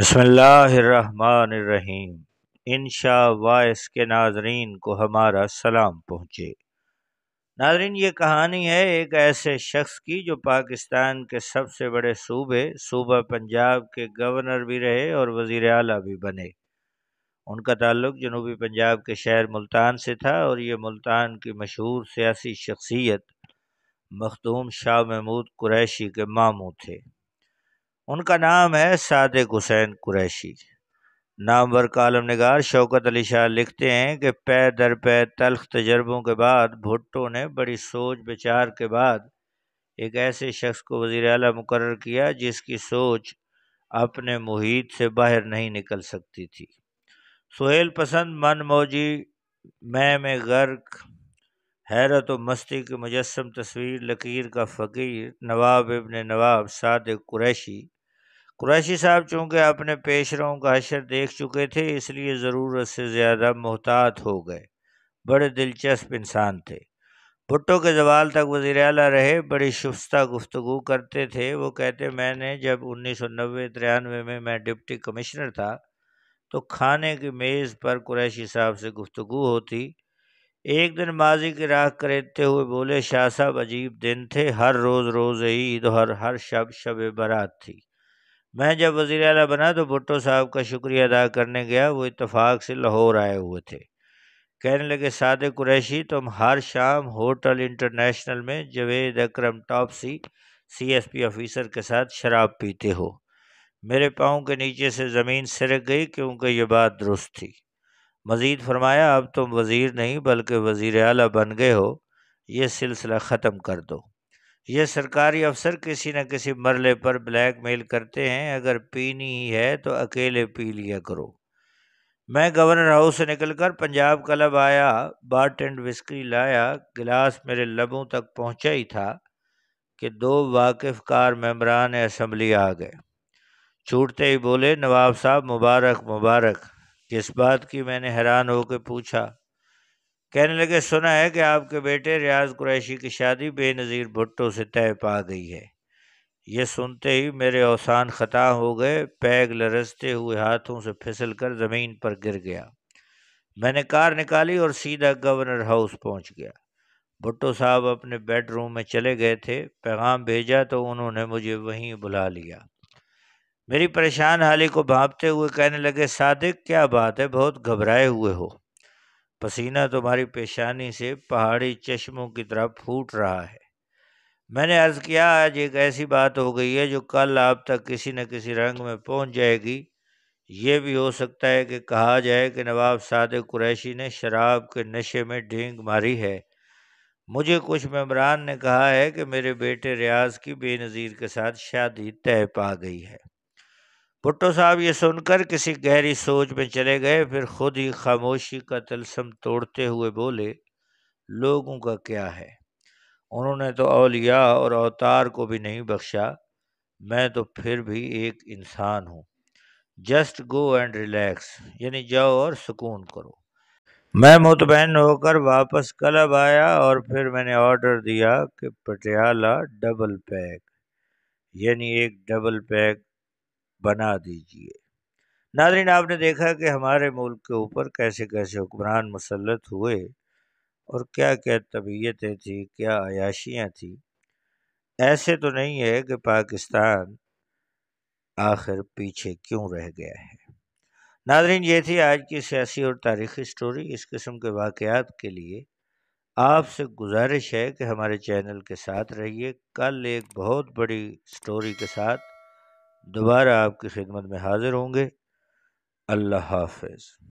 बसमीम इन वाइस के नाजरीन को हमारा सलाम पहुँचे नाजरीन ये कहानी है एक ऐसे शख्स की जो पाकिस्तान के सबसे बड़े सूबे सूबा पंजाब के गवर्नर भी रहे और वज़ी अला भी बने उनका ताल्लुक जनूबी पंजाब के शहर मुल्तान से था और ये मुल्तान की मशहूर सियासी शख्सियत मखदूम शाह महमूद कुरैशी के मामू थे उनका नाम है सादक हुसैन कुरैशी नामवर कालम नगार शौकत अली शाह लिखते हैं कि पै दर पै तलख तजर्बों के बाद भुट्टो ने बड़ी सोच विचार के बाद एक ऐसे शख्स को वज़ी अली मुकर किया जिसकी सोच अपने मुहित से बाहर नहीं निकल सकती थी सुहेल पसंद मन मौजी मैं में गर्क हैरत व मस्ती की मुजस्म तस्वीर लकीर का फ़कीर नवाब इबन नवाब साद कुरैशी कुरैशी साहब चूँकि अपने पेशरों का अशर देख चुके थे इसलिए ज़रूरत से ज़्यादा मोहतात हो गए बड़े दिलचस्प इंसान थे भुट्टो के जवाल तक वज़ी अला रहे बड़ी शुस्ता गुफ्तु करते थे वो कहते मैंने जब उन्नीस सौ नबे तिरानवे में मैं डिप्टी कमिश्नर था तो खाने की मेज़ पर कुरैशी साहब से गुफ्तु होती एक दिन माजी की राह खरीदते हुए बोले शाह साहब अजीब दिन थे हर रोज़ रोज़ ईद और हर शब शब बारात थी मैं जब वज़ी अला बना तो भुट्टो साहब का शुक्रिया अदा करने गया वो इतफ़ाक़ से लाहौर आए हुए थे कहने लगे सादे कुरैशी तुम हर शाम होटल इंटरनेशनल में जवेद अक्रम टॉपसी सी एस पी ऑफिसर के साथ शराब पीते हो मेरे पाँव के नीचे से ज़मीन सिरक गई क्योंकि ये बात दुरुस्त थी मज़ीद फरमाया अब तुम वज़ीर नहीं बल्कि वज़ी अला बन गए हो ये सिलसिला ख़त्म कर दो ये सरकारी अफसर किसी न किसी मरले पर ब्लैकमेल करते हैं अगर पीनी ही है तो अकेले पी लिया करो मैं गवर्नर हाउस से निकलकर पंजाब क्लब आया बाट एंड विस्की लाया गिलास मेरे लबों तक पहुंचा ही था कि दो वाकिफ कार मेम्बरान असम्बली आ गए छूटते ही बोले नवाब साहब मुबारक मुबारक जिस बात की मैंने हैरान होकर पूछा कहने लगे सुना है कि आपके बेटे रियाज कुरैशी की शादी बेनज़ीर भुट्टो से तय पा गई है ये सुनते ही मेरे अवसान ख़ता हो गए पैग लरसते हुए हाथों से फिसल कर ज़मीन पर गिर गया मैंने कार निकाली और सीधा गवर्नर हाउस पहुंच गया भुट्टो साहब अपने बेडरूम में चले गए थे पैगाम भेजा तो उन्होंने मुझे वहीं बुला लिया मेरी परेशान हाली को भांपते हुए कहने लगे सादिक क्या बात है बहुत घबराए हुए हो पसीना तुम्हारी पेशानी से पहाड़ी चश्मों की तरह फूट रहा है मैंने अर्ज़ किया आज एक ऐसी बात हो गई है जो कल आप तक किसी न किसी रंग में पहुंच जाएगी ये भी हो सकता है कि कहा जाए कि नवाब साद कुरैशी ने शराब के नशे में ढेंग मारी है मुझे कुछ मेम्बरान ने कहा है कि मेरे बेटे रियाज की बेनज़ीर के साथ शादी तय पा गई है भुट्टो साहब ये सुनकर किसी गहरी सोच में चले गए फिर खुद ही खामोशी का तलसम तोड़ते हुए बोले लोगों का क्या है उन्होंने तो अलिया और अवतार को भी नहीं बख्शा मैं तो फिर भी एक इंसान हूँ जस्ट गो एंड रिलैक्स यानी जाओ और सुकून करो मैं मुतमैन होकर वापस क्लब आया और फिर मैंने ऑर्डर दिया कि पटियाला डबल पैक यानी एक डबल पैक बना दीजिए नादरीन आपने देखा कि हमारे मुल्क के ऊपर कैसे कैसे हुक्मरान मुसलत हुए और क्या क्या तबीयतें थी क्या अयाशियाँ थी ऐसे तो नहीं है कि पाकिस्तान आखिर पीछे क्यों रह गया है नादरीन ये थी आज की सियासी और तारीखी स्टोरी इस किस्म के वाक़ात के लिए आपसे गुजारिश है कि हमारे चैनल के साथ रहिए कल एक बहुत बड़ी स्टोरी के साथ दोबारा आपकी खिदमत में हाज़िर होंगे अल्लाह हाफिज़